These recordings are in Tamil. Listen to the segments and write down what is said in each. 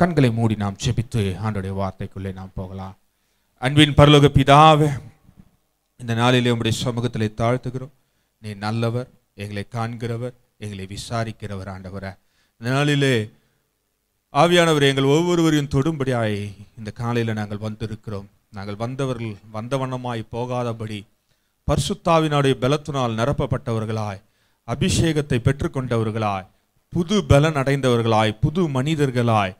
கண்களை மூடி நாம் செபித்து ஆண்டுடைய வார்த்தைக்குள்ளே நாம் போகலாம் அன்பின் பரலோக பிதாவே இந்த நாளிலே உங்களுடைய சமூகத்தில் தாழ்த்துகிறோம் நீ நல்லவர் எங்களை காண்கிறவர் எங்களை விசாரிக்கிறவர் ஆண்டவரை இந்த நாளிலே ஆவியானவர் எங்கள் ஒவ்வொருவரையும் தொடும்படியாய் இந்த காலையில் நாங்கள் வந்திருக்கிறோம் நாங்கள் வந்தவர்கள் வந்தவண்ணமாய் போகாதபடி பர்சுத்தாவினுடைய பலத்தினால் நிரப்பப்பட்டவர்களாய் அபிஷேகத்தை பெற்றுக்கொண்டவர்களாய் புது பலன் அடைந்தவர்களாய் புது மனிதர்களாய்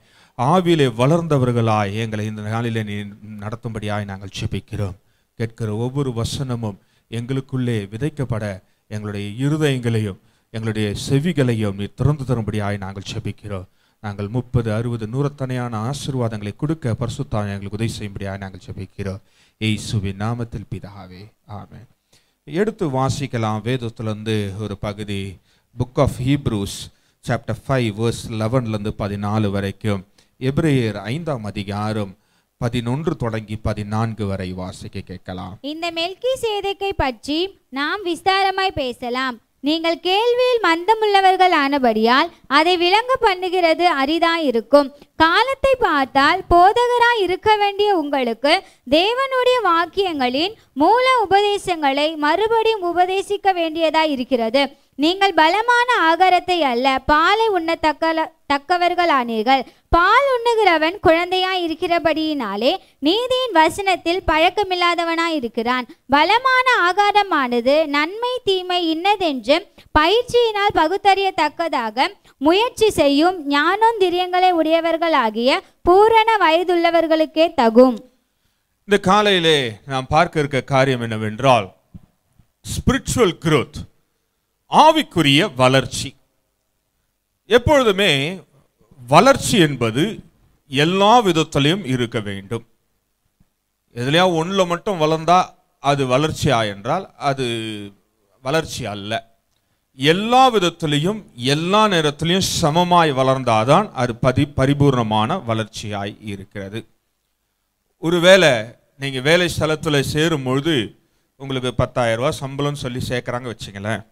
ஆவிலே வளர்ந்தவர்களாய் எங்களை இந்த நாளிலே நீ நடத்தும்படியாய் நாங்கள் ஜெபிக்கிறோம் கேட்கிற ஒவ்வொரு வசனமும் எங்களுக்குள்ளே விதைக்கப்பட எங்களுடைய இருதயங்களையும் எங்களுடைய செவிகளையும் நீ திறந்து தரும்படியாய் நாங்கள் ஜெபிக்கிறோம் நாங்கள் முப்பது அறுபது நூறத்தனையான ஆசீர்வாதங்களை கொடுக்க பரிசுத்தான் எங்களுக்கு உதவி செய்யும்படியாக நாங்கள் ஜெபிக்கிறோம் சுவி நாமத்தில் பிதாவே ஆமே எடுத்து வாசிக்கலாம் வேதத்துலேருந்து ஒரு பகுதி book of Hebrews chapter five verse லெவன்லேருந்து பதினாலு வரைக்கும் எபிரேயர் ஐந்தாம் அதிகாரம் பதினொன்று தொடங்கி பதினான்கு வரை வாசிக்க கேட்கலாம் இந்த மெல்கி சேதைக்கை பற்றி நாம் விஸ்தாரமாய் பேசலாம் நீங்கள் கேள்வியில் மந்தமுள்ளவர்கள் ஆனபடியால் அதை விளங்க பண்ணுகிறது அரிதாய் இருக்கும் காலத்தை பார்த்தால் போதகராய் இருக்க வேண்டிய உங்களுக்கு தேவனுடைய வாக்கியங்களின் மூல உபதேசங்களை மறுபடியும் உபதேசிக்க வேண்டியதாய் இருக்கிறது நீங்கள் பலமான ஆகாரத்தை அல்ல பாலை உண்ண தக்க தக்கவர்களானீர்கள் பால் உண்ணுகிறவன் குழந்தையாய் இருக்கிறபடியினாலே நீதியின் வசனத்தில் பழக்கமில்லாதவனாய் இருக்கிறான் பலமான ஆகாரமானது நன்மை தீமை இன்னதென்று பயிற்சியினால் பகுத்தறியத்தக்கதாக முயற்சி செய்யும் ஞானோந்திரியங்களை உடையவர்களாகிய பூரண வயதுள்ளவர்களுக்கே தகும் இந்த காலையிலே நாம் பார்க்க இருக்க காரியம் என்னவென்றால் ஸ்பிரிச்சுவல் குரோத் ஆவிக்குரிய வளர்ச்சி எப்பொழுதுமே வளர்ச்சி என்பது எல்லா விதத்திலையும் இருக்க வேண்டும் எதுலையா ஒன்றில் மட்டும் வளர்ந்தா அது வளர்ச்சியா என்றால் அது வளர்ச்சி அல்ல எல்லா விதத்திலையும் எல்லா நேரத்திலையும் சமமாய் வளர்ந்தாதான் அது பதி பரிபூர்ணமான வளர்ச்சியாய் இருக்கிறது ஒருவேளை நீங்கள் வேலை ஸ்தலத்தில் சேரும் பொழுது உங்களுக்கு பத்தாயிரரூபா சம்பளம் சொல்லி சேர்க்குறாங்க வச்சுங்களேன்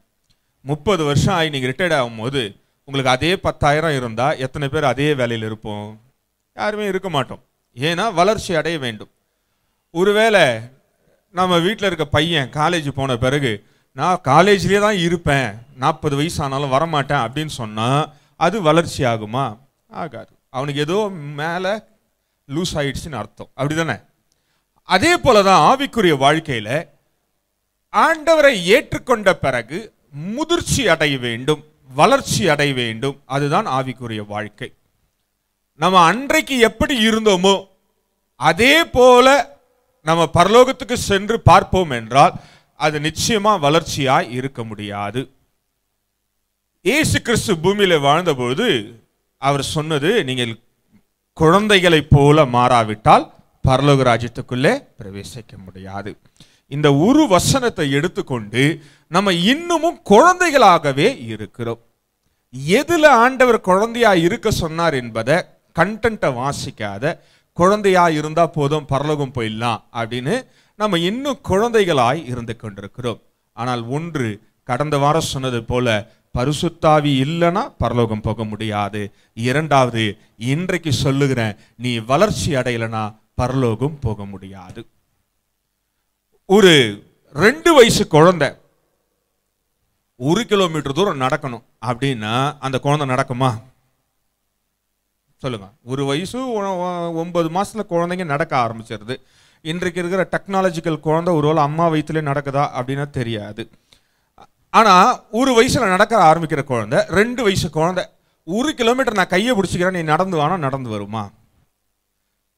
முப்பது வருஷம் ஆகி நீங்கள் ரிட்டையர்ட் ஆகும்போது உங்களுக்கு அதே பத்தாயிரம் இருந்தால் எத்தனை பேர் அதே வேலையில் இருப்போம் யாருமே இருக்க மாட்டோம் ஏன்னா வளர்ச்சி அடைய வேண்டும் ஒருவேளை நம்ம வீட்டில் இருக்க பையன் காலேஜ் போன பிறகு நான் காலேஜ்லேயே தான் இருப்பேன் நாற்பது வயசு ஆனாலும் வரமாட்டேன் அப்படின்னு சொன்னால் அது வளர்ச்சி ஆகுமா ஆகாது அவனுக்கு ஏதோ மேலே லூஸ் ஆயிடுச்சுன்னு அர்த்தம் அப்படி தானே அதே போல தான் ஆவிக்குரிய வாழ்க்கையில் ஆண்டவரை ஏற்றுக்கொண்ட பிறகு முதிர்ச்சி அடைய வேண்டும் வளர்ச்சி அடைய வேண்டும் அதுதான் ஆவிக்குரிய வாழ்க்கை நம்ம அன்றைக்கு எப்படி இருந்தோமோ அதே போல நம்ம பரலோகத்துக்கு சென்று பார்ப்போம் என்றால் அது நிச்சயமா வளர்ச்சியாய் இருக்க முடியாது இயேசு கிறிஸ்து பூமியில் வாழ்ந்தபோது அவர் சொன்னது நீங்கள் குழந்தைகளைப் போல மாறாவிட்டால் பரலோக ராஜ்யத்துக்குள்ளே பிரவேசிக்க முடியாது இந்த ஒரு வசனத்தை எடுத்துக்கொண்டு நம்ம இன்னமும் குழந்தைகளாகவே இருக்கிறோம் எதில் ஆண்டவர் குழந்தையா இருக்க சொன்னார் என்பதை கண்டென்ட்டை வாசிக்காத குழந்தையா இருந்தால் போதும் பரலோகம் போயிடலாம் அப்படின்னு நம்ம இன்னும் குழந்தைகளாய் இருந்து கொண்டிருக்கிறோம் ஆனால் ஒன்று கடந்த வாரம் சொன்னது போல பரிசுத்தாவி இல்லைன்னா பரலோகம் போக முடியாது இரண்டாவது இன்றைக்கு சொல்லுகிறேன் நீ வளர்ச்சி அடையலனா பரலோகம் போக முடியாது ஒரு ரெண்டு வயசு குழந்தை ஒரு கிலோமீட்டர் தூரம் நடக்கணும் அப்படின்னா அந்த குழந்தை நடக்குமா சொல்லுங்க ஒரு வயசு ஒன்பது மாசத்துல குழந்தைங்க நடக்க ஆரம்பிச்சிருது இன்றைக்கு இருக்கிற டெக்னாலஜிக்கல் குழந்தை ஒரு அம்மா வயிற்றுல நடக்குதா அப்படின்னா தெரியாது ஆனால் ஒரு வயசில் நடக்க ஆரம்பிக்கிற குழந்தை ரெண்டு வயசு குழந்தை ஒரு கிலோமீட்டர் நான் கையை பிடிச்சிக்கிறேன் நீ நடந்து வானா நடந்து வருமா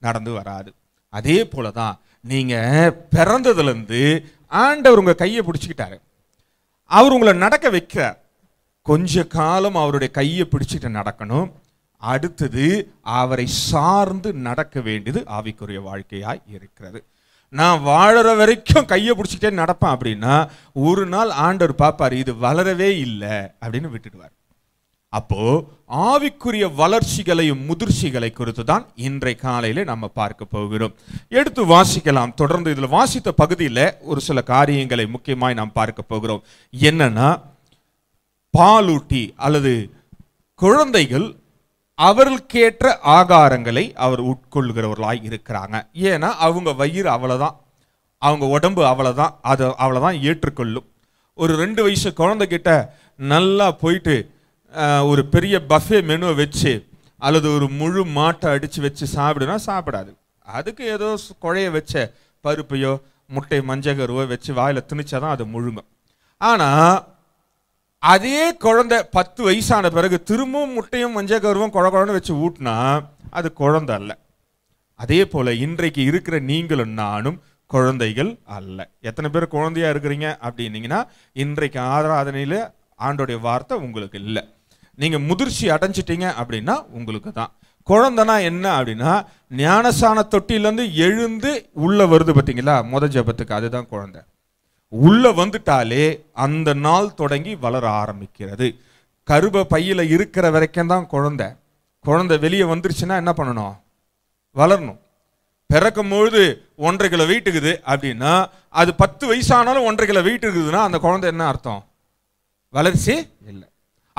நடந்து வராது அதே போலதான் தான் நீங்கள் பிறந்ததுலேருந்து ஆண்டவர் உங்கள் கையை பிடிச்சிக்கிட்டாரு அவர் உங்களை நடக்க வைக்கிறார் கொஞ்ச காலம் அவருடைய கையை பிடிச்சிட்டு நடக்கணும் அடுத்தது அவரை சார்ந்து நடக்க வேண்டியது ஆவிக்குரிய வாழ்க்கையாய் இருக்கிறது நான் வாழற வரைக்கும் கையை பிடிச்சிக்கிட்டே நடப்பேன் அப்படின்னா ஒரு நாள் ஆண்டவர் பார்ப்பார் இது வளரவே இல்லை அப்படின்னு விட்டுடுவார் அப்போ ஆவிக்குரிய வளர்ச்சிகளையும் முதிர்ச்சிகளை குறித்து தான் இன்றை காலையில நம்ம பார்க்க போகிறோம் எடுத்து வாசிக்கலாம் தொடர்ந்து இதில் வாசித்த பகுதியில் ஒரு சில காரியங்களை முக்கியமாய் நாம் பார்க்க போகிறோம் என்னன்னா பாலூட்டி அல்லது குழந்தைகள் அவர்களுக்கேற்ற ஆகாரங்களை அவர் உட்கொள்கிறவர்களாய் இருக்கிறாங்க ஏன்னா அவங்க வயிறு அவ்வளோதான் அவங்க உடம்பு அவ்வளோதான் அதை அவ்வளோதான் ஏற்றுக்கொள்ளும் ஒரு ரெண்டு வயசு குழந்தைகிட்ட நல்லா போயிட்டு ஒரு பெரிய பஃபே மெனுவை வச்சு அல்லது ஒரு முழு மாட்டை அடித்து வச்சு சாப்பிடுனா சாப்பிடாது அதுக்கு ஏதோ குழைய வச்ச பருப்பையோ முட்டை மஞ்சகருவோ வச்சு வாயில் திணிச்சா தான் அது முழுங்கும் ஆனால் அதே குழந்தை பத்து வயசான பிறகு திரும்பவும் முட்டையும் மஞ்சகருவும் குழ குழன்னு வச்சு ஊட்டினா அது குழந்தை அல்ல அதே போல் இன்றைக்கு இருக்கிற நீங்களும் நானும் குழந்தைகள் அல்ல எத்தனை பேர் குழந்தையாக இருக்கிறீங்க அப்படின்னீங்கன்னா இன்றைக்கு ஆராதனையில் ஆண்டோடைய வார்த்தை உங்களுக்கு இல்லை நீங்கள் முதிர்ச்சி அடைஞ்சிட்டீங்க அப்படின்னா உங்களுக்கு தான் குழந்தைனா என்ன அப்படின்னா ஞானசான தொட்டிலேருந்து எழுந்து உள்ளே வருது பார்த்தீங்களா முத ஜபத்துக்கு அதுதான் குழந்தை உள்ளே வந்துட்டாலே அந்த நாள் தொடங்கி வளர ஆரம்பிக்கிறது கருவை பையில் இருக்கிற வரைக்கும் தான் குழந்தை குழந்தை வெளியே வந்துருச்சுன்னா என்ன பண்ணணும் வளரணும் பிறக்கும் பொழுது ஒன்றரை கிலோ வெயிட் இருக்குது அப்படின்னா அது பத்து வயசானாலும் ஒன்றரை கிலோ வெயிட் இருக்குதுன்னா அந்த குழந்தை என்ன அர்த்தம் வளர்ச்சி இல்லை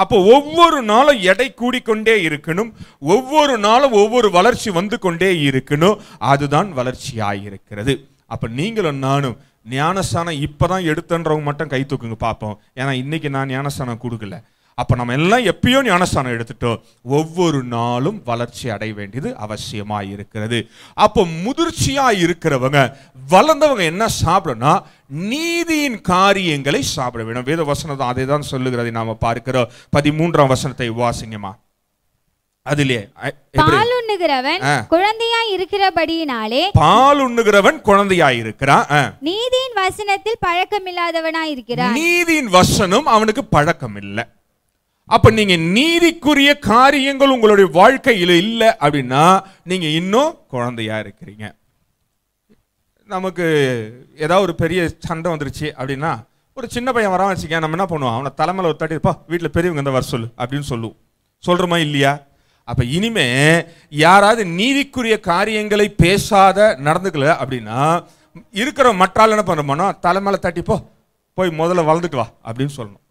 அப்போ ஒவ்வொரு நாளும் எடை கூடிக்கொண்டே இருக்கணும் ஒவ்வொரு நாளும் ஒவ்வொரு வளர்ச்சி வந்து கொண்டே இருக்கணும் அதுதான் வளர்ச்சியாயிருக்கிறது அப்போ நீங்களும் நானும் ஞானஸ்தானம் இப்போ தான் எடுத்தன்றவங்க மட்டும் கை தூக்குங்க பார்ப்போம் ஏன்னா இன்னைக்கு நான் ஞானஸ்தானம் கொடுக்கல அப்போ நம்ம எல்லாம் எப்பயோ ஞானஸ்தானம் எடுத்துட்டோம் ஒவ்வொரு நாளும் வளர்ச்சி அடைய வேண்டியது அவசியமாக இருக்கிறது அப்போ முதிர்ச்சியாக இருக்கிறவங்க வளர்ந்தவங்க என்ன சாப்பிடணும் நீதியின் காரியங்களை சாப்பிட வேண்டும் வேத வசனம் அதை தான் சொல்லுகிறதை நாம் பார்க்கிறோம் பதிமூன்றாம் வசனத்தை வாசிங்கம்மா அதிலே பால் உண்ணுகிறவன் குழந்தையா இருக்கிறபடியினாலே பால் உண்ணுகிறவன் குழந்தையா இருக்கிறான் நீதியின் வசனத்தில் பழக்கம் இல்லாதவனா இருக்கிறான் நீதியின் வசனம் அவனுக்கு பழக்கம் இல்லை அப்ப நீங்க நீதிக்குரிய காரியங்கள் உங்களுடைய வாழ்க்கையில் இல்லை அப்படின்னா நீங்க இன்னும் குழந்தையா இருக்கிறீங்க நமக்கு ஏதாவது ஒரு பெரிய சண்டை வந்துருச்சு அப்படின்னா ஒரு சின்ன பையன் வரான் வச்சுக்க நம்ம என்ன பண்ணுவோம் அவனை தலைமையில் ஒரு தட்டி வீட்டில் பெரியவங்க இந்த வர சொல்லு அப்படின்னு சொல்லுவோம் சொல்கிறோமா இல்லையா அப்போ இனிமே யாராவது நீதிக்குரிய காரியங்களை பேசாத நடந்துக்கல அப்படின்னா இருக்கிற மற்றால் என்ன பண்ணுறோம்னா தலைமையில தட்டிப்போ போய் முதல்ல வளர்ந்துட்டு வா அப்படின்னு சொல்லணும்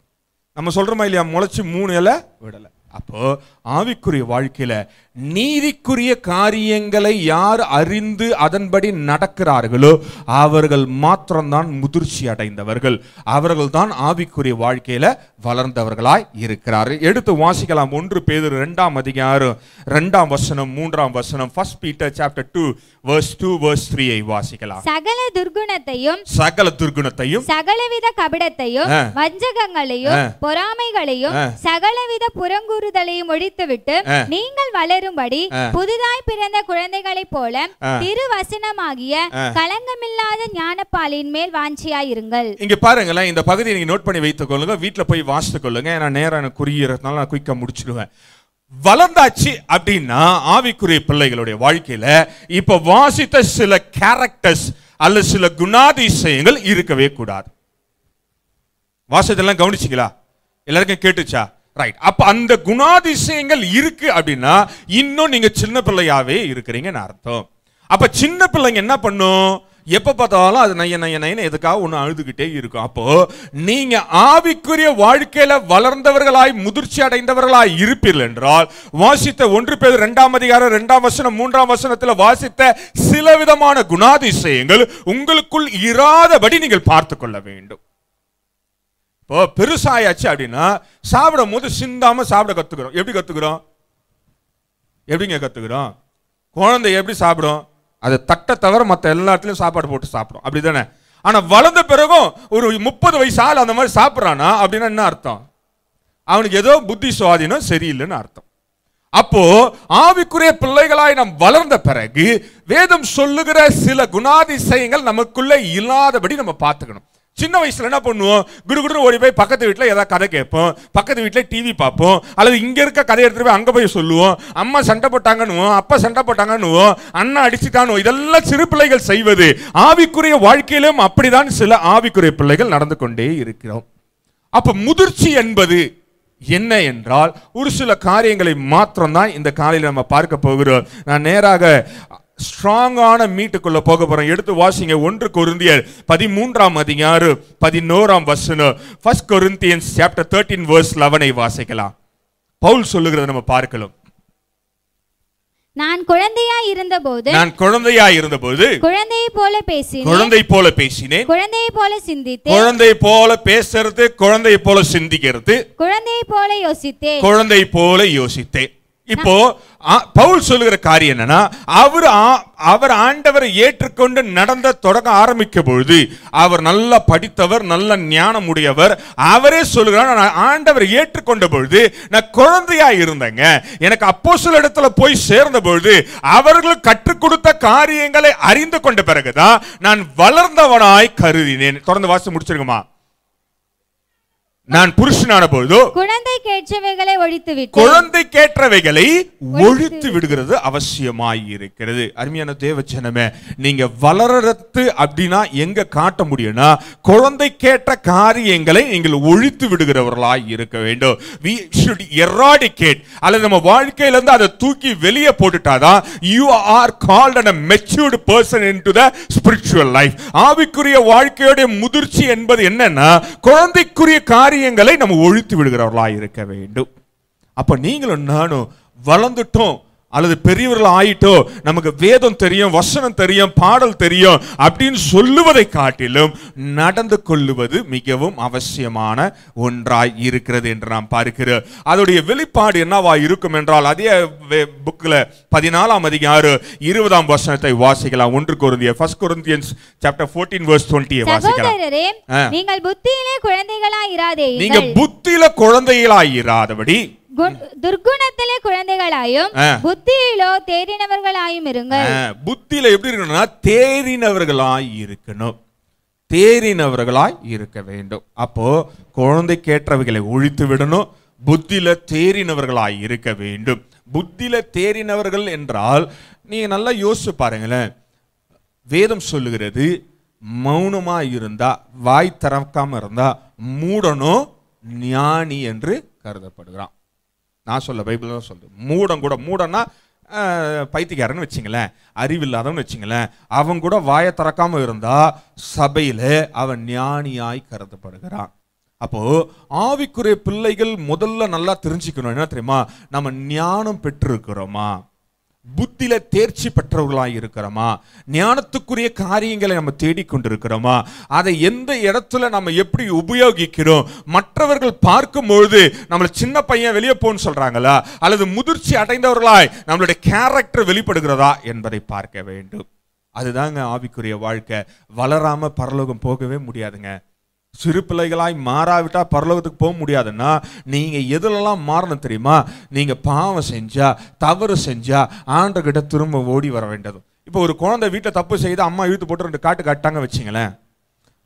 நம்ம சொல்றோமா இல்லையா முளைச்சி மூணு இலை விடலை அப்போ ஆவிக்குரிய வாழ்க்கையில் நீதிக்குரிய காரியங்களை யார் அறிந்து அதன்படி நடக்கிறார்களோ அவர்கள் மாத்திரம்தான் முதிர்ச்சி அடைந்தவர்கள் அவர்கள் தான் ஆவிக்குரிய வாழ்க்கையில வளர்ந்தவர்களாய் இருக்கிறார்கள் எடுத்து வாசிக்கலாம் ஒன்று பேர் ரெண்டாம் அதிகாரம் ரெண்டாம் வசனம் மூன்றாம் வசனம் first Peter chapter two verse two verse த்ரீயை வாசிக்கலாம் சகல துர்குணத்தையும் சகல துர்குணத்தையும் சகலவித கபடத்தையும் வஞ்சகங்களையும் பொறாமைகளையும் சகலவித புறங்கூறுதலையும் ஒழித்துவிட்டு நீங்கள் வளரும் இருக்கும்படி புதிதாய் பிறந்த குழந்தைகளை போல திருவசனமாகிய களங்கமில்லாத ஞானப்பாலின் மேல் வாஞ்சியாயிருங்கள் இங்க பாருங்களேன் இந்த பகுதியை நீங்க நோட் பண்ணி வைத்துக் கொள்ளுங்க வீட்டுல போய் வாசித்துக் கொள்ளுங்க ஏன்னா நேரம் எனக்கு நான் குயிக்கா முடிச்சிடுவேன் வளர்ந்தாச்சு அப்படின்னா ஆவிக்குரிய பிள்ளைகளுடைய வாழ்க்கையில இப்ப வாசித்த சில கேரக்டர்ஸ் அல்லது சில குணாதிசயங்கள் இருக்கவே கூடாது வாசத்தெல்லாம் கவனிச்சிங்களா எல்லாருக்கும் கேட்டுச்சா ரைட் அப்போ அந்த குணாதிசயங்கள் இருக்கு அப்படின்னா இன்னும் நீங்க சின்ன பிள்ளையாவே இருக்கிறீங்கன்னு அர்த்தம் அப்ப சின்ன பிள்ளைங்க என்ன பண்ணும் எப்போ பார்த்தாலும் அது நைய நைய நையன்னு எதுக்காக ஒன்று அழுதுகிட்டே இருக்கும் அப்போ நீங்க ஆவிக்குரிய வாழ்க்கையில வளர்ந்தவர்களாய் முதிர்ச்சி அடைந்தவர்களாய் இருப்பீர்கள் என்றால் வாசித்த ஒன்று பேர் ரெண்டாம் அதிகாரம் ரெண்டாம் வசனம் மூன்றாம் வசனத்தில் வாசித்த சில விதமான குணாதிசயங்கள் உங்களுக்குள் இராதபடி நீங்கள் பார்த்து கொள்ள வேண்டும் இப்போ பெருசாயாச்சு அப்படின்னா சாப்பிடும் போது சிந்தாமல் சாப்பிட கற்றுக்குறோம் எப்படி கத்துக்கிறோம் எப்படிங்க கத்துக்கிறோம் குழந்தை எப்படி சாப்பிடும் அதை தட்டை தவிர மற்ற எல்லாத்துலேயும் சாப்பாடு போட்டு சாப்பிடும் அப்படி தானே ஆனால் வளர்ந்த பிறகும் ஒரு முப்பது வயசு ஆள் அந்த மாதிரி சாப்பிட்றானா அப்படின்னா என்ன அர்த்தம் அவனுக்கு ஏதோ புத்தி சுவாதீனம் சரியில்லைன்னு அர்த்தம் அப்போ ஆவிக்குரிய பிள்ளைகளாய் நாம் வளர்ந்த பிறகு வேதம் சொல்லுகிற சில குணாதிசயங்கள் நமக்குள்ளே இல்லாதபடி நம்ம பார்த்துக்கணும் சின்ன வயசில் என்ன பண்ணுவோம் குரு குரு ஓடி போய் பக்கத்து வீட்டில் ஏதாவது கதை கேட்போம் பக்கத்து வீட்டில் டிவி பார்ப்போம் அல்லது இங்கே இருக்க கதை எடுத்துகிட்டு போய் அங்கே போய் சொல்லுவோம் அம்மா சண்டை போட்டாங்கன்னுவோம் அப்பா சண்டை போட்டாங்கன்னுவோம் அண்ணா அடிச்சுட்டானுவோம் இதெல்லாம் சிறு பிள்ளைகள் செய்வது ஆவிக்குரிய வாழ்க்கையிலும் அப்படிதான் சில ஆவிக்குரிய பிள்ளைகள் நடந்து கொண்டே இருக்கிறோம் அப்போ முதிர்ச்சி என்பது என்ன என்றால் ஒரு சில காரியங்களை மாத்திரம்தான் இந்த காலையில் நம்ம பார்க்க போகிறோம் நான் நேராக ஸ்ட்ராங்கான மீட்டுக்குள்ள போக போறோம் எடுத்து வாசிங்க ஒன்று கொருந்தியர் பதிமூன்றாம் அதிகாறு பதினோராம் வசனம் ஃபர்ஸ்ட் சாப்டர் தேர்ட்டீன் வேர்ஸ் லெவனை வாசிக்கலாம் பவுல் சொல்லுகிறத நம்ம பார்க்கலாம் நான் குழந்தையா இருந்தபோது நான் குழந்தையா இருந்தபோது குழந்தையை போல பேசினேன் குழந்தை போல பேசினேன் குழந்தையை போல சிந்தித்தேன் குழந்தை போல பேசுறது குழந்தை போல சிந்திக்கிறது குழந்தையை போல யோசித்தேன் குழந்தை போல யோசித்தேன் இப்போ பவுல் சொல்லுகிற காரியம் என்னன்னா அவர் அவர் ஆண்டவரை ஏற்றுக்கொண்டு நடந்த தொடங்க ஆரம்பிக்க பொழுது அவர் நல்லா படித்தவர் நல்ல ஞானம் உடையவர் அவரே சொல்லுகிறார் நான் ஆண்டவரை ஏற்றுக்கொண்ட பொழுது நான் குழந்தையா இருந்தேங்க எனக்கு அப்போ சில இடத்துல போய் சேர்ந்த பொழுது அவர்கள் கற்றுக் கொடுத்த காரியங்களை அறிந்து கொண்ட பிறகுதான் நான் வளர்ந்தவனாய் கருதினேன் தொடர்ந்து வாசி முடிச்சிருக்குமா நான் புருஷனான பொழுதோ குழந்தை கேட்டவைகளை ஒழித்து விட்டு குழந்தை கேட்டவைகளை ஒழித்து விடுகிறது அவசியமாய் இருக்கிறது அருமையான தேவ ஜனமே நீங்க வளரத்து அப்படின்னா எங்க காட்ட முடியும்னா குழந்தை கேட்ட காரியங்களை நீங்கள் ஒழித்து விடுகிறவர்களாய் இருக்க வேண்டும் வி ஷுட் எராடிகேட் அல்லது நம்ம வாழ்க்கையில இருந்து அதை தூக்கி வெளியே போட்டுட்டாதான் you are called and matured person into the spiritual life ஆவிக்குரிய வாழ்க்கையுடைய முதிர்ச்சி என்பது என்னன்னா குழந்தைக்குரிய காரியம் காரியங்களை நம்ம ஒழித்து விடுகிறவர்களாக இருக்க வேண்டும் அப்போ நீங்களும் நானும் வளர்ந்துட்டோம் அல்லது பெரியவர்கள் ஆயிட்டோ நமக்கு வேதம் தெரியும் வசனம் தெரியும் பாடல் தெரியும் அப்படின்னு சொல்லுவதை காட்டிலும் நடந்து கொள்ளுவது மிகவும் அவசியமான ஒன்றாய் இருக்கிறது என்று நாம் பார்க்கிறோம் அதோடைய வெளிப்பாடு என்னவா இருக்கும் என்றால் அதே புக்கில் பதினாலாம் அதிகாறு இருபதாம் வசனத்தை வாசிக்கலாம் ஒன்று குருந்திய first Corinthians chapter fourteen verse டுவெண்ட்டியை வாசிக்கலாம் நீங்கள் புத்தியிலே குழந்தைகளாய் இராதே நீங்கள் புத்தியில குழந்தைகளாய் இராதபடி துர்க்குணத்திலே குழந்தைகளாயும் புத்தியிலோ தேறினவர்களாயும் இருங்க புத்தியில எப்படி இருக்கணும்னா தேறினவர்களாய் இருக்கணும் தேறினவர்களாய் இருக்க வேண்டும் அப்போ குழந்தை கேட்டவைகளை ஒழித்து விடணும் புத்தியில தேறினவர்களாய் இருக்க வேண்டும் புத்தியில தேறினவர்கள் என்றால் நீங்க நல்லா யோசிச்சு பாருங்களேன் வேதம் சொல்லுகிறது மௌனமா இருந்தா வாய் திறக்காம இருந்தா மூடனும் ஞானி என்று கருதப்படுகிறான் நான் சொல்ல பைபிள் தான் சொல்லுது மூடம் கூட மூடன்னா பைத்தியக்காரன்னு வச்சுங்களேன் அறிவில்லாதவன் வச்சுங்களேன் அவன் கூட வாயை திறக்காமல் இருந்தால் சபையில் அவன் ஞானியாய் கருதப்படுகிறான் அப்போது ஆவிக்குரிய பிள்ளைகள் முதல்ல நல்லா தெரிஞ்சுக்கணும் என்ன தெரியுமா நம்ம ஞானம் பெற்றிருக்கிறோமா புத்தியில தேர்ச்சி பெற்றவர்களாக இருக்கிறோமா ஞானத்துக்குரிய காரியங்களை நம்ம தேடிக்கொண்டிருக்கிறோமா அதை எந்த இடத்துல நம்ம எப்படி உபயோகிக்கிறோம் மற்றவர்கள் பார்க்கும்பொழுது நம்மளை சின்ன பையன் வெளியே போன்னு சொல்றாங்களா அல்லது முதிர்ச்சி அடைந்தவர்களாய் நம்மளுடைய கேரக்டர் வெளிப்படுகிறதா என்பதை பார்க்க வேண்டும் அதுதாங்க ஆவிக்குரிய வாழ்க்கை வளராம பரலோகம் போகவே முடியாதுங்க சிறு பிள்ளைகளாய் மாறாவிட்டால் பரலோகத்துக்கு போக முடியாதுன்னா நீங்கள் எதுலெல்லாம் மாறணும் தெரியுமா நீங்கள் பாவம் செஞ்சால் தவறு செஞ்சால் ஆண்டர்கிட்ட திரும்ப ஓடி வர வேண்டியதும் இப்போ ஒரு குழந்தை வீட்டில் தப்பு செய்து அம்மா இழுத்து போட்டு ரெண்டு காட்டு காட்டாங்க வச்சிங்களேன்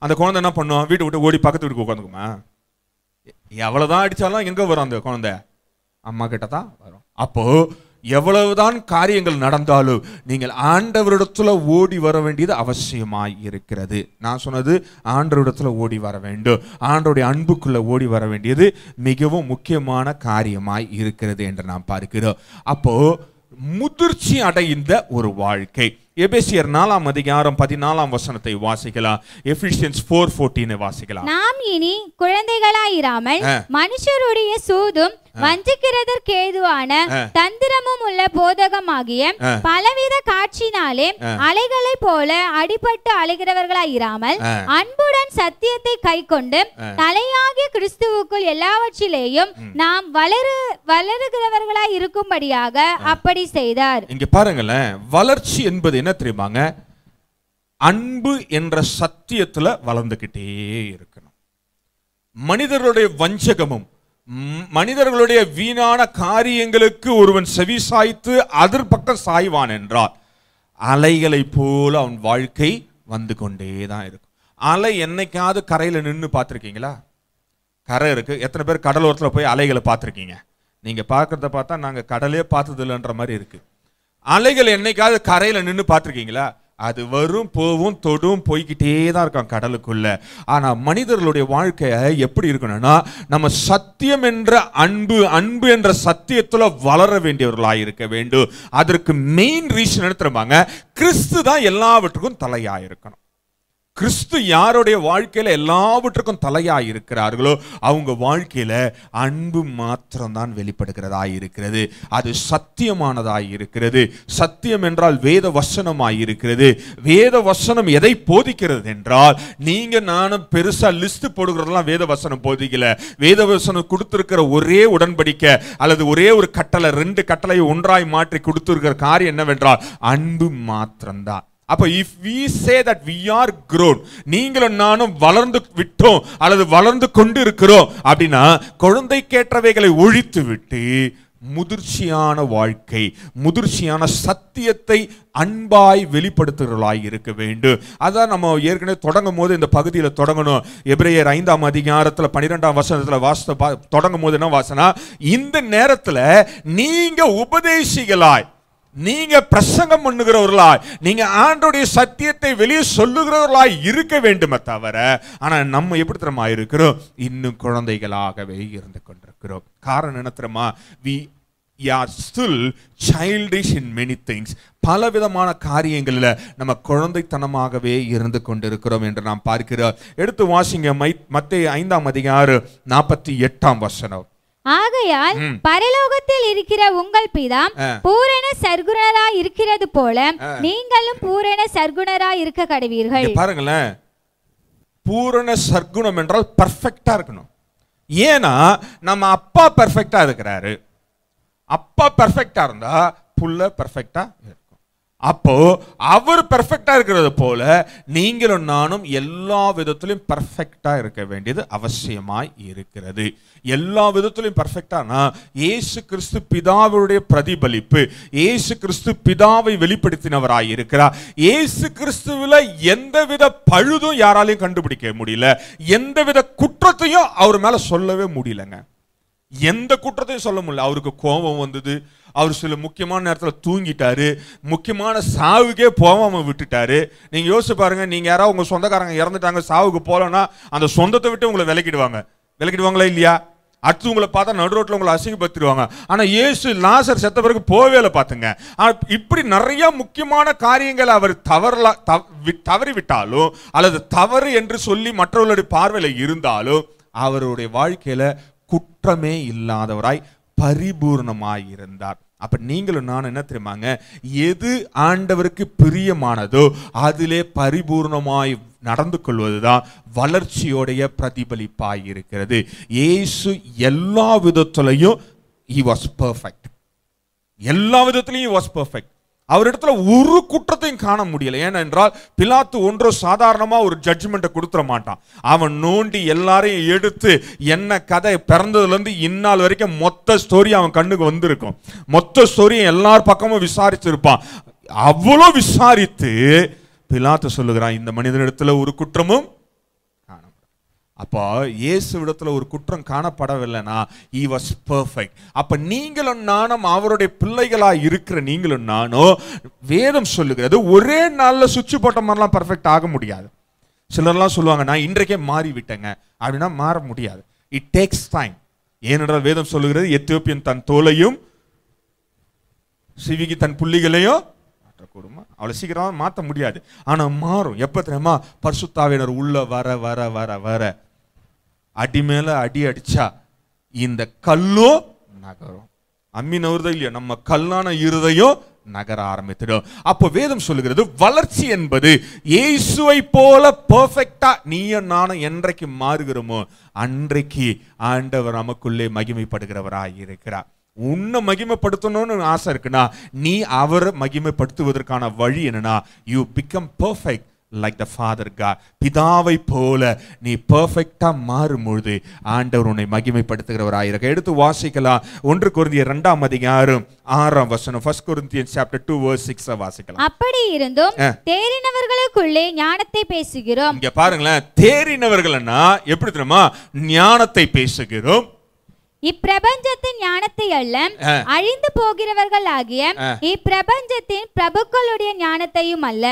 அந்த குழந்தை என்ன பண்ணுவோம் வீட்டை விட்டு ஓடி பக்கத்து வீட்டுக்கு உட்காந்துக்குமா எவ்வளோதான் அடித்தாலும் எங்கே வரும் அந்த குழந்தை அம்மா கிட்ட தான் வரும் அப்போது எவ்வளவுதான் காரியங்கள் நடந்தாலும் நீங்கள் ஆண்டவரிடத்துல ஓடி வர வேண்டியது அவசியமாய் இருக்கிறது நான் சொன்னது ஆண்டவரிடத்துல ஓடி வர வேண்டும் ஆண்டோடைய அன்புக்குள்ளே ஓடி வர வேண்டியது மிகவும் முக்கியமான காரியமாய் இருக்கிறது என்று நாம் பார்க்கிறோம் அப்போ முதிர்ச்சி அடைந்த ஒரு வாழ்க்கை எபேசியர் நாலாம் அதிகாரம் பதினாலாம் வசனத்தை வாசிக்கலாம் எஃபிஷியன்ஸ் ஃபோர் ஃபோர்டீனை வாசிக்கலாம் நாம் இனி குழந்தைகளாயிராமல் மனுஷருடைய சூதும் வஞ்சிக்கிறதற்கு ஏதுவான தந்திரமும் உள்ள போதகமாகிய பலவித காட்சினாலே அலைகளை போல அடிபட்டு அலைகிறவர்களாய் இராமல் அன்புடன் சத்தியத்தை கை கொண்டு தலையாகிய கிறிஸ்துவுக்குள் எல்லாவற்றிலேயும் நாம் வளரு வளருகிறவர்களாய் இருக்கும்படியாக அப்படி செய்தார் இங்க பாருங்களேன் வளர்ச்சி என்பது என்ன தெரியுமாங்க அன்பு என்ற சத்தியத்துல வளர்ந்துகிட்டே இருக்கணும் மனிதர்களுடைய வஞ்சகமும் மனிதர்களுடைய வீணான காரியங்களுக்கு ஒருவன் செவி சாய்த்து பக்கம் சாய்வான் என்றார் அலைகளைப் போல அவன் வாழ்க்கை வந்து கொண்டே தான் இருக்கும் அலை என்னைக்காவது கரையில் நின்று பார்த்துருக்கீங்களா கரை இருக்குது எத்தனை பேர் கடலோரத்தில் போய் அலைகளை பார்த்துருக்கீங்க நீங்கள் பார்க்குறத பார்த்தா நாங்கள் கடலே பார்த்தது இல்லைன்ற மாதிரி இருக்குது அலைகள் என்னைக்காவது கரையில் நின்று பார்த்துருக்கீங்களா அது வரும் போவும் தொடும் போய்கிட்டே தான் இருக்கான் கடலுக்குள்ள ஆனால் மனிதர்களுடைய வாழ்க்கையை எப்படி இருக்கணும்னா நம்ம சத்தியம் என்ற அன்பு அன்பு என்ற சத்தியத்தில் வளர வேண்டியவர்களாக இருக்க வேண்டும் அதற்கு மெயின் ரீசன் எடுத்துருப்பாங்க கிறிஸ்து தான் எல்லாவற்றுக்கும் தலையாக இருக்கணும் கிறிஸ்து யாருடைய வாழ்க்கையில் எல்லாவற்றுக்கும் தலையாக இருக்கிறார்களோ அவங்க வாழ்க்கையில் அன்பு மாத்திரம்தான் வெளிப்படுகிறதா இருக்கிறது அது சத்தியமானதாக இருக்கிறது சத்தியம் என்றால் வேத வசனமாக இருக்கிறது வேத வசனம் எதை போதிக்கிறது என்றால் நீங்கள் நானும் பெருசாக லிஸ்ட் போடுகிறதெல்லாம் வேத வசனம் போதிக்கல வேத வசனம் கொடுத்துருக்கிற ஒரே உடன்படிக்கை அல்லது ஒரே ஒரு கட்டளை ரெண்டு கட்டளை ஒன்றாய் மாற்றி கொடுத்துருக்கிற காரியம் என்னவென்றால் அன்பு மாத்திரம்தான் அப்போ if we say that we are grown நீங்களும் நானும் வளர்ந்து விட்டோம் அல்லது வளர்ந்து கொண்டு இருக்கிறோம் அப்படின்னா குழந்தைக்கேற்றவைகளை ஒழித்து விட்டு முதிர்ச்சியான வாழ்க்கை முதிர்ச்சியான சத்தியத்தை அன்பாய் வெளிப்படுத்துகிறவர்களாய் இருக்க வேண்டும் அதான் நம்ம ஏற்கனவே தொடங்கும் போது இந்த பகுதியில் தொடங்கணும் எப்ரேயர் ஐந்தாம் அதிகாரத்தில் பன்னிரெண்டாம் வசனத்தில் வாச தொடங்கும் போது என்ன வாசனா இந்த நேரத்தில் நீங்கள் உபதேசிகளாய் நீங்க பிரசங்கம் பண்ணுகிறவர்களாய் நீங்க ஆண்டோடைய சத்தியத்தை வெளியே சொல்லுகிறவர்களாய் இருக்க வேண்டுமே தவிர ஆனால் நம்ம எப்படி திறமா இருக்கிறோம் இன்னும் குழந்தைகளாகவே இருந்து கொண்டிருக்கிறோம் காரணம் என்ன we are still childish in many things பல விதமான காரியங்களில் நம்ம குழந்தைத்தனமாகவே இருந்து கொண்டிருக்கிறோம் என்று நாம் பார்க்கிறோம் எடுத்து வாசிங்க மை மத்திய ஐந்தாம் அதிகாறு நாற்பத்தி எட்டாம் வசனம் ஆகையால் பரலோகத்தில் இருக்கிற உங்கள் பிதாம் பூரண சர்க்குணரா இருக்கிறது போல நீங்களும் பூரண சர்க்குணரா இருக்க கடவீர்கள் பாருங்களேன் பூரண சர்க்குணம் என்றால் பர்ஃபெக்டா இருக்கணும் ஏன்னா நம்ம அப்பா பர்ஃபெக்டா இருக்கிறாரு அப்பா பர்ஃபெக்டா இருந்தா புள்ள பர்ஃபெக்டா அப்போ அவர் பெர்ஃபெக்டாக இருக்கிறது போல நீங்களும் நானும் எல்லா விதத்திலும் பர்ஃபெக்டாக இருக்க வேண்டியது அவசியமாய் இருக்கிறது எல்லா விதத்திலும் பர்ஃபெக்டானா ஏசு கிறிஸ்து பிதாவுடைய பிரதிபலிப்பு ஏசு கிறிஸ்து பிதாவை வெளிப்படுத்தினவராய் இருக்கிறார் ஏசு கிறிஸ்துவில் எந்தவித பழுதும் யாராலையும் கண்டுபிடிக்க முடியல எந்தவித குற்றத்தையும் அவர் மேலே சொல்லவே முடியலங்க எந்த குற்றத்தையும் சொல்ல முடியல அவருக்கு கோபம் வந்தது அவர் சில முக்கியமான நேரத்தில் தூங்கிட்டாரு முக்கியமான சாவுக்கே போகாமல் விட்டுட்டாரு நீங்கள் யோசிச்சு பாருங்க நீங்கள் யாராவது உங்கள் சொந்தக்காரங்க இறந்துட்டாங்க சாவுக்கு போகலன்னா அந்த சொந்தத்தை விட்டு உங்களை விலக்கிடுவாங்க விலக்கிடுவாங்களா இல்லையா அடுத்து உங்களை பார்த்தா நடு ரோட்டில் உங்களை அசிங்கப்படுத்திடுவாங்க ஆனால் ஏசு லாசர் செத்த பிறகு போவேல இல்லை பார்த்துங்க இப்படி நிறைய முக்கியமான காரியங்களை அவர் தவறலா தவறி விட்டாலும் அல்லது தவறு என்று சொல்லி மற்றவர்களுடைய பார்வையில் இருந்தாலும் அவருடைய வாழ்க்கையில் குற்றமே இல்லாதவராய் பரிபூர்ணமாயிருந்தார் அப்ப நீங்களும் நான் என்ன தெரியுமாங்க எது ஆண்டவருக்கு பிரியமானதோ அதிலே பரிபூர்ணமாய் நடந்து கொள்வதுதான் வளர்ச்சியோடைய பிரதிபலிப்பாக இருக்கிறது ஏசு எல்லா விதத்துலையும் ஹி வாஸ் பர்ஃபெக்ட் எல்லா விதத்துலையும் வாஸ் பர்ஃபெக்ட் அவரிடத்துல ஒரு குற்றத்தையும் காண முடியல ஏனென்றால் பிலாத்து ஒன்றும் சாதாரணமாக ஒரு ஜட்ஜ்மெண்ட்டை கொடுத்துட மாட்டான் அவன் நோண்டி எல்லாரையும் எடுத்து என்ன கதை பிறந்ததுலேருந்து இந்நாள் வரைக்கும் மொத்த ஸ்டோரி அவன் கண்ணுக்கு வந்திருக்கும் மொத்த ஸ்டோரியும் எல்லார் பக்கமும் விசாரிச்சிருப்பான் அவ்வளோ விசாரித்து பிலாத்து சொல்லுகிறான் இந்த மனிதனிடத்தில் ஒரு குற்றமும் அப்போ இயேசு விடத்தில் ஒரு குற்றம் காணப்படவில்லைனா இ வாஸ் பர்ஃபெக்ட் அப்போ நீங்களும் நானும் அவருடைய பிள்ளைகளாக இருக்கிற நீங்களும் நானும் வேதம் சொல்லுகிறது ஒரே நாளில் சுவிட்ச் போட்ட மாதிரிலாம் பர்ஃபெக்ட் ஆக முடியாது சிலர்லாம் சொல்லுவாங்க நான் இன்றைக்கே மாறி விட்டேங்க அப்படின்னா மாற முடியாது இட் டேக்ஸ் டைம் ஏனென்றால் வேதம் சொல்லுகிறது எத்தியோப்பியன் தன் தோலையும் சிவிக்கு தன் புள்ளிகளையும் மாற்றக்கூடுமா அவ்வளோ சீக்கிரம் மாற்ற முடியாது ஆனால் மாறும் எப்போ தெரியுமா பர்சுத்தாவினர் உள்ளே வர வர வர வர அடி மேலே அடி அடித்தா இந்த கல்லோ நகரும் அம்மின் இருதயம் இல்லையோ நம்ம கல்லான இருதையும் நகர ஆரம்பித்துடும் அப்போ வேதம் சொல்லுகிறது வளர்ச்சி என்பது இயேசுவை போல பர்ஃபெக்டா நீயும் நானும் என்றைக்கு மாறுகிறோமோ அன்றைக்கு ஆண்டவர் நமக்குள்ளே மகிமைப்படுகிறவராக இருக்கிறார் உன்னை மகிமைப்படுத்தணும்னு ஆசை இருக்குன்னா நீ அவரை மகிமைப்படுத்துவதற்கான வழி என்னன்னா you become perfect like the father கா பிதாவை போல நீ பர்ஃபெக்டாக மாறும்பொழுது ஆண்டவர் உன்னை மகிமைப்படுத்துகிறவராக இருக்க எடுத்து வாசிக்கலாம் ஒன்று குருந்திய ரெண்டாம் அதிகாரம் ஆறாம் வசனம் first Corinthian chapter two verse six வாசிக்கலாம் அப்படி இருந்தும் தேறினவர்களுக்குள்ளே ஞானத்தை பேசுகிறோம் இங்க பாருங்களேன் தேறினவர்கள்னா எப்படி தெரியுமா ஞானத்தை பேசுகிறோம் இப்பிரபஞ்சத்தின் ஞானத்தை அல்ல அழிந்து போகிறவர்கள் ஆகிய இப்பிரபஞ்சத்தின் பிரபுக்களுடைய ஞானத்தையும் அல்ல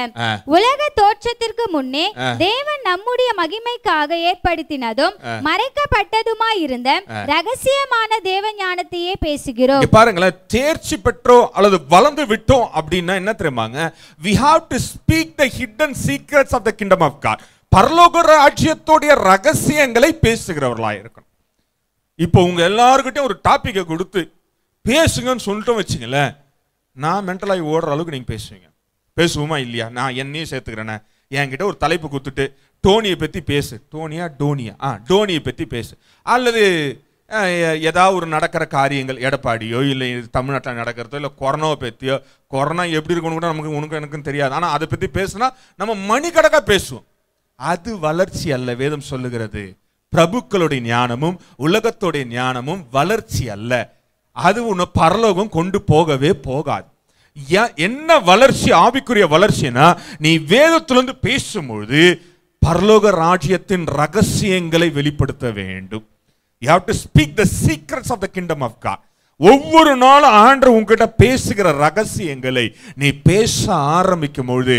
உலக தோற்றத்திற்கு முன்னே தேவன் நம்முடைய மகிமைக்காக ஏற்படுத்தினதும் மறைக்கப்பட்டதுமாய் இருந்த ரகசியமான தேவ ஞானத்தையே பேசுகிறோம் பாருங்களேன் தேர்ச்சி பெற்றோம் அல்லது வளர்ந்து விட்டோம் அப்படின்னா என்ன தெரியுமாங்க we have to speak the hidden secrets of the kingdom of God பரலோக ராஜ்யத்துடைய ரகசியங்களை பேசுகிறவர்களாக இருக்கணும் இப்போ உங்கள் எல்லாருக்கிட்டையும் ஒரு டாப்பிக்கை கொடுத்து பேசுங்கன்னு சொல்லிட்டோம் வச்சுங்களேன் நான் மென்டலாகி ஓடுற அளவுக்கு நீங்கள் பேசுவீங்க பேசுவோமா இல்லையா நான் என்னையும் சேர்த்துக்கிறேனே என்கிட்ட ஒரு தலைப்பு கொடுத்துட்டு டோனியை பற்றி பேசு டோனியா டோனியா ஆ டோனியை பற்றி பேசு அல்லது ஏதாவது ஒரு நடக்கிற காரியங்கள் எடப்பாடியோ இல்லை தமிழ்நாட்டில் நடக்கிறதோ இல்லை கொரோனாவை பற்றியோ கொரோனா எப்படி இருக்கணும் கூட நமக்கு உனக்கு எனக்கும் தெரியாது ஆனால் அதை பற்றி பேசுனா நம்ம மணிக்கணக்காக பேசுவோம் அது வளர்ச்சி அல்ல வேதம் சொல்லுகிறது பிரபுக்களுடைய ஞானமும் உலகத்துடைய ஞானமும் வளர்ச்சி அல்ல அது உன்னை பரலோகம் கொண்டு போகவே போகாது என்ன வளர்ச்சி ஆவிக்குரிய வளர்ச்சினா நீ வேதத்திலிருந்து பேசும்பொழுது பரலோக ராஜ்யத்தின் ரகசியங்களை வெளிப்படுத்த வேண்டும் you have to speak the secrets of the kingdom of God ஒவ்வொரு நாளும் ஆண்டு உங்ககிட்ட பேசுகிற ரகசியங்களை நீ பேச ஆரம்பிக்கும் பொழுது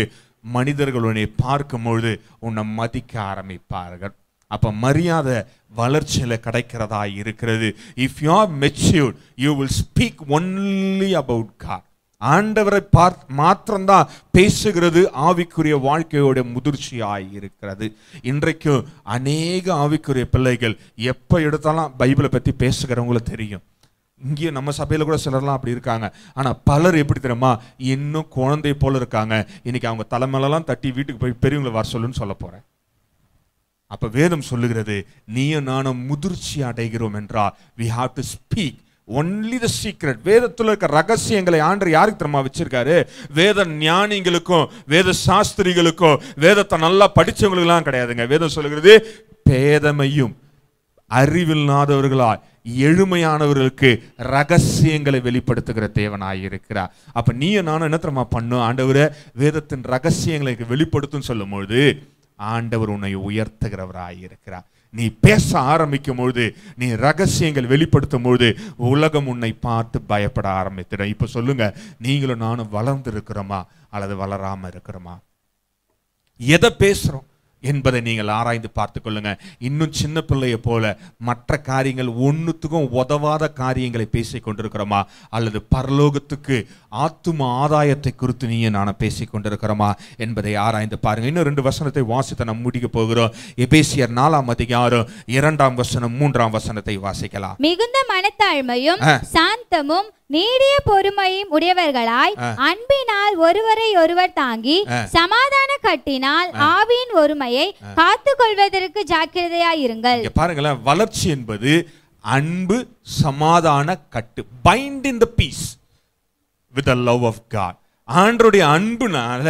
மனிதர்கள் உன்னை பார்க்கும் பொழுது உன்னை மதிக்க ஆரம்பிப்பார்கள் அப்போ மரியாதை வளர்ச்சியில் கிடைக்கிறதா இருக்கிறது if you are matured you will speak only about God ஆண்டவரை பார்த் மாத்திரம்தான் பேசுகிறது ஆவிக்குரிய வாழ்க்கையோட முதிர்ச்சியாக இருக்கிறது இன்றைக்கும் அநேக ஆவிக்குரிய பிள்ளைகள் எப்போ எடுத்தாலும் பைபிளை பற்றி பேசுகிறவங்களும் தெரியும் இங்கேயே நம்ம சபையில் கூட சிலர்லாம் அப்படி இருக்காங்க ஆனால் பலர் எப்படி தெரியுமா இன்னும் குழந்தை போல் இருக்காங்க இன்றைக்கி அவங்க தலைமையிலலாம் தட்டி வீட்டுக்கு போய் பெரியவங்களை வர சொல்லுன்னு சொல்ல போகிறேன் அப்போ வேதம் சொல்லுகிறது நீயும் நானும் முதிர்ச்சி அடைகிறோம் என்றால் we have to speak only the secret வேதத்தில் இருக்க ரகசியங்களை ஆண்டு யாருக்கு தெரியுமா வச்சிருக்காரு வேத ஞானிகளுக்கும் வேத சாஸ்திரிகளுக்கும் வேதத்தை நல்லா படித்தவங்களுக்குலாம் கிடையாதுங்க வேதம் சொல்லுகிறது பேதமையும் அறிவில்லாதவர்களாய் எழுமையானவர்களுக்கு ரகசியங்களை வெளிப்படுத்துகிற தேவனாக இருக்கிறார் அப்போ நீ நானும் என்ன தெரியுமா பண்ணும் ஆண்டவரை வேதத்தின் ரகசியங்களை வெளிப்படுத்தும் சொல்லும்பொழுது ஆண்டவர் உன்னை உயர்த்துகிறவராய் இருக்கிறார் நீ பேச ஆரம்பிக்கும் பொழுது நீ ரகசியங்கள் வெளிப்படுத்தும் பொழுது உலகம் உன்னை பார்த்து பயப்பட ஆரம்பித்திடும் இப்போ சொல்லுங்க நீங்களும் நானும் வளர்ந்து இருக்கிறோமா அல்லது வளராமல் இருக்கிறோமா எதை பேசுகிறோம் என்பதை நீங்கள் ஆராய்ந்து பார்த்து கொள்ளுங்க இன்னும் சின்ன பிள்ளைய போல மற்ற காரியங்கள் ஒன்றுத்துக்கும் உதவாத காரியங்களை பேசி கொண்டிருக்கிறோமா அல்லது பரலோகத்துக்கு ஆத்தும ஆதாயத்தை குறித்து நீ நான் பேசிக் கொண்டிருக்கிறோமா என்பதை ஆராய்ந்து பாருங்க இன்னும் ரெண்டு வசனத்தை வாசித்த நம்ம முடிக்க போகிறோம் எபேசியர் நாலாம் அதிகாரம் இரண்டாம் வசனம் மூன்றாம் வசனத்தை வாசிக்கலாம் மிகுந்த மனத்தாழ்மையும் சாந்தமும் நீடிய பொறுமையும் உடையவர்களாய் அன்பினால் ஒருவரை ஒருவர் தாங்கி சமாதான கட்டினால் ஆவியின் ஒருமையை காத்து கொள்வதற்கு ஜாக்கிரதையா இருங்கள் பாருங்களேன் வளர்ச்சி என்பது அன்பு சமாதான கட்டு bind in the peace with the love of God ஆண்டருடைய அன்புனால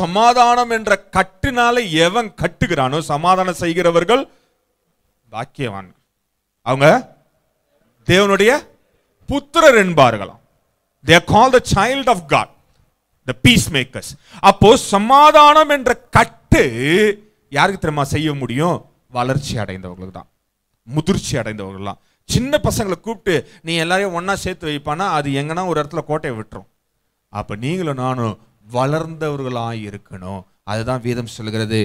சமாதானம் என்ற கட்டுனால எவன் கட்டுகிறானோ சமாதானம் செய்கிறவர்கள் பாக்கியவான் அவங்க தேவனுடைய புத்திரர் என்பார்களாம் they call the child of God the peace makers அப்போ சமாதானம் என்ற கட்டு யாருக்கு தெரியுமா செய்ய முடியும் வளர்ச்சி அடைந்தவர்களுக்கு தான் முதிர்ச்சி அடைந்தவர்கள் தான் சின்ன பசங்களை கூப்பிட்டு நீ எல்லாரையும் ஒன்றா சேர்த்து வைப்பானா அது எங்கன்னா ஒரு இடத்துல கோட்டையை விட்டுரும் அப்போ நீங்களும் நானும் வளர்ந்தவர்களாக இருக்கணும் அதுதான் வீதம் சொல்கிறது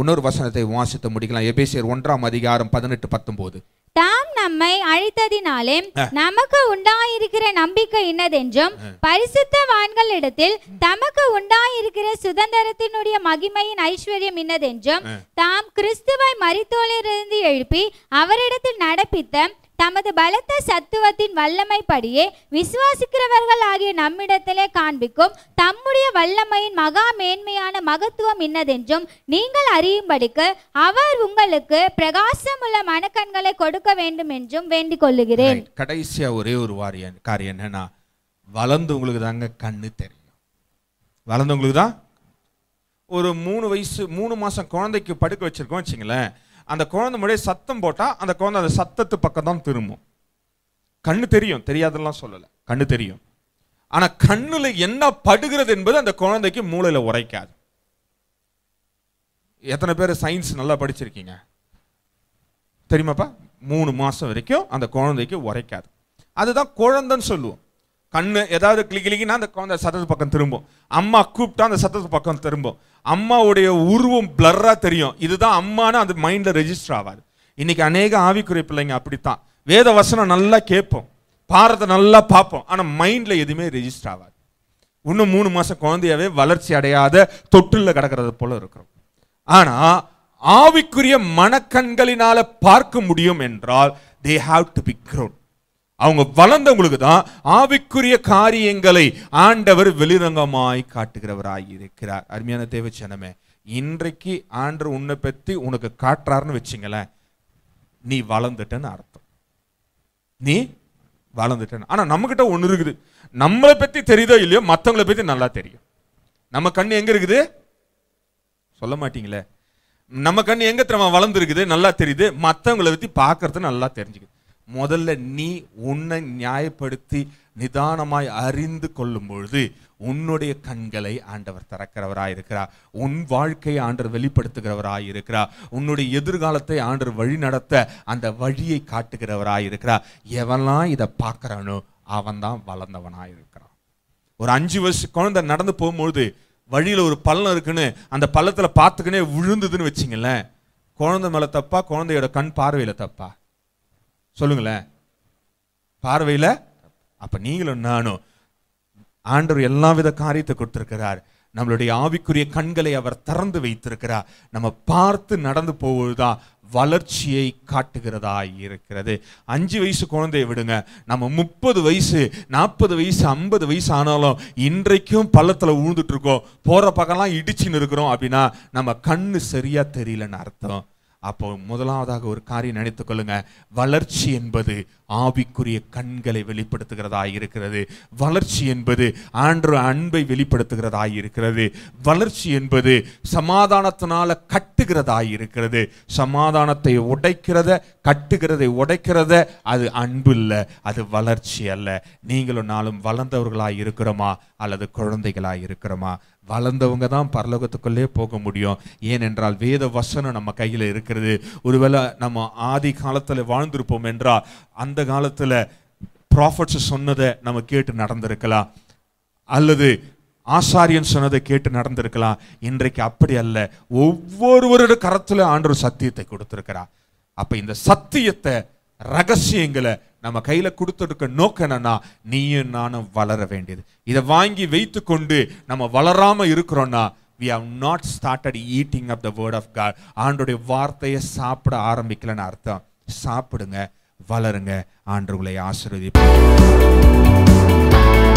இன்னொரு வசனத்தை வாசித்து முடிக்கலாம் எபேசியர் ஒன்றாம் அதிகாரம் பதினெட்டு பத்தொம்போது தாம் நம்மை அழைத்ததினாலே நமக்கு உண்டாயிருக்கிற நம்பிக்கை என்னதென்றும் பரிசுத்தவான்களிடத்தில் தமக்கு உண்டாயிருக்கிற சுதந்திரத்தினுடைய மகிமையின் ஐஸ்வர்யம் என்னதென்றும் தாம் கிறிஸ்துவை மரித்தோலிருந்து எழுப்பி அவரிடத்தில் நடப்பித்த தமது பலத்த சத்துவத்தின் வல்லமைப்படியே விசுவாசிக்கிறவர்கள் ஆகிய நம்மிடத்திலே காண்பிக்கும் தம்முடைய வல்லமையின் மகா மேன்மையான மகத்துவம் இன்னதென்றும் நீங்கள் அறியும்படிக்கு அவர் உங்களுக்கு பிரகாசமுள்ள மனக்கண்களை கொடுக்க வேண்டும் என்றும் வேண்டிக் கொள்ளுகிறேன் கடைசியா ஒரே ஒரு வாரிய காரியம் என்னன்னா உங்களுக்கு தாங்க கண்ணு தெரியும் வளர்ந்து தான் ஒரு மூணு வயசு மூணு மாசம் குழந்தைக்கு படுக்க வச்சிருக்கோம் வச்சுங்களேன் அந்த குழந்தை முன்னாடியே சத்தம் போட்டால் அந்த குழந்தை அந்த சத்தத்து பக்கம் தான் திரும்பும் கண்ணு தெரியும் தெரியாதெல்லாம் சொல்லலை கண்ணு தெரியும் ஆனால் கண்ணில் என்ன படுகிறது என்பது அந்த குழந்தைக்கு மூளையில் உரைக்காது எத்தனை பேர் சயின்ஸ் நல்லா படிச்சிருக்கீங்க தெரியுமாப்பா மூணு மாதம் வரைக்கும் அந்த குழந்தைக்கு உரைக்காது அதுதான் குழந்தைன்னு சொல்லுவோம் கண்ணு ஏதாவது கிளிக்கிளிக்கினா அந்த குழந்தை சத்தத்து பக்கம் திரும்பும் அம்மா கூப்பிட்டா அந்த சத்தத்து பக்கம் திரும்பும் அம்மாவுடைய உருவம் பிளர்ரா தெரியும் இதுதான் அம்மானு அந்த மைண்டில் ரெஜிஸ்டர் ஆகாது இன்றைக்கி அநேக ஆவிக்குரிய பிள்ளைங்க அப்படித்தான் வேத வசனம் நல்லா கேட்போம் பாரத்தை நல்லா பார்ப்போம் ஆனால் மைண்டில் எதுவுமே ரெஜிஸ்டர் ஆகாது இன்னும் மூணு மாதம் குழந்தையாவே வளர்ச்சி அடையாத தொட்டில் கிடக்கிறது போல இருக்கிறோம் ஆனால் ஆவிக்குரிய மனக்கண்களினால் பார்க்க முடியும் என்றால் தே ஹாவ் டு பி அவங்க வளர்ந்தவங்களுக்கு தான் ஆவிக்குரிய காரியங்களை ஆண்டவர் வெளிரங்கமாய் காட்டுகிறவராய் இருக்கிறார் அருமையான தேவச்சனமே இன்றைக்கு ஆண்டர் உன்னை பற்றி உனக்கு காட்டுறாருன்னு வச்சுங்களேன் நீ வளர்ந்துட்டேன்னு அர்த்தம் நீ வளர்ந்துட்டேன் ஆனால் நம்மக்கிட்ட ஒன்று இருக்குது நம்மளை பற்றி தெரியுதோ இல்லையோ மற்றவங்களை பற்றி நல்லா தெரியும் நம்ம கண் எங்கே இருக்குது சொல்ல மாட்டீங்களே நம்ம கண் எங்கே திறமை வளர்ந்துருக்குது நல்லா தெரியுது மற்றவங்களை பற்றி பார்க்கறது நல்லா தெரிஞ்சுக்குது முதல்ல நீ உன்னை நியாயப்படுத்தி நிதானமாய் அறிந்து கொள்ளும் பொழுது உன்னுடைய கண்களை ஆண்டவர் திறக்கிறவராய் இருக்கிறார் உன் வாழ்க்கையை ஆண்டவர் வெளிப்படுத்துகிறவராய் இருக்கிறார் உன்னுடைய எதிர்காலத்தை ஆண்டர் வழி நடத்த அந்த வழியை காட்டுகிறவராய் இருக்கிறார் எவெல்லாம் இதை பார்க்குறானோ அவன் தான் வளர்ந்தவனாக இருக்கிறான் ஒரு அஞ்சு வருஷ குழந்தை நடந்து போகும்பொழுது வழியில் ஒரு பள்ளம் இருக்குன்னு அந்த பள்ளத்தில் பார்த்துக்கினே விழுந்ததுன்னு வச்சிங்களேன் குழந்தை மேலே தப்பா குழந்தையோட கண் பார்வையில் தப்பா சொல்லுங்களேன் பார்வையில் அப்போ நீங்களும் நானும் ஆண்டவர் எல்லா வித காரியத்தை கொடுத்துருக்கிறார் நம்மளுடைய ஆவிக்குரிய கண்களை அவர் திறந்து வைத்திருக்கிறார் நம்ம பார்த்து நடந்து போவதுதான் வளர்ச்சியை காட்டுகிறதா இருக்கிறது அஞ்சு வயசு குழந்தைய விடுங்க நம்ம முப்பது வயசு நாற்பது வயசு ஐம்பது வயசு ஆனாலும் இன்றைக்கும் பள்ளத்தில் விழுந்துட்டு இருக்கோம் போகிற பக்கம்லாம் இடிச்சுன்னு இருக்கிறோம் அப்படின்னா நம்ம கண்ணு சரியாக தெரியலன்னு அர்த்தம் அப்போ முதலாவதாக ஒரு காரியம் நினைத்துக் கொள்ளுங்க வளர்ச்சி என்பது ஆவிக்குரிய கண்களை வெளிப்படுத்துகிறதா இருக்கிறது வளர்ச்சி என்பது ஆண்டு அன்பை வெளிப்படுத்துகிறதா இருக்கிறது வளர்ச்சி என்பது சமாதானத்தினால கட்டுகிறதா இருக்கிறது சமாதானத்தை உடைக்கிறத கட்டுகிறதை உடைக்கிறத அது அன்பு இல்லை அது வளர்ச்சி அல்ல நீங்களும் நாளும் வளர்ந்தவர்களாக இருக்கிறோமா அல்லது குழந்தைகளாக இருக்கிறோமா வளர்ந்தவங்க தான் பரலோகத்துக்குள்ளே போக முடியும் ஏனென்றால் வேத வசனம் நம்ம கையில் இருக்கிறது ஒருவேளை நம்ம ஆதி காலத்தில் வாழ்ந்திருப்போம் என்றால் அந்த காலத்தில் ப்ராஃபட்ஸ் சொன்னதை நம்ம கேட்டு நடந்திருக்கலாம் அல்லது ஆசாரியன் சொன்னதை கேட்டு நடந்திருக்கலாம் இன்றைக்கு அப்படி அல்ல ஒவ்வொருவரோட கரத்தில் ஆண்டு சத்தியத்தை கொடுத்துருக்கிறார் அப்போ இந்த சத்தியத்தை ரகசியங்களை நம்ம கையில் கொடுத்துருக்க நோக்கம் என்னன்னா நீயும் நானும் வளர வேண்டியது இதை வாங்கி வைத்து கொண்டு நம்ம வளராமல் இருக்கிறோன்னா we have not started eating of the word of God ஆண்டுடைய வார்த்தையை சாப்பிட ஆரம்பிக்கலன்னு அர்த்தம் சாப்பிடுங்க வளருங்க ஆண்டு உங்களை ஆசிர்வதிப்போம்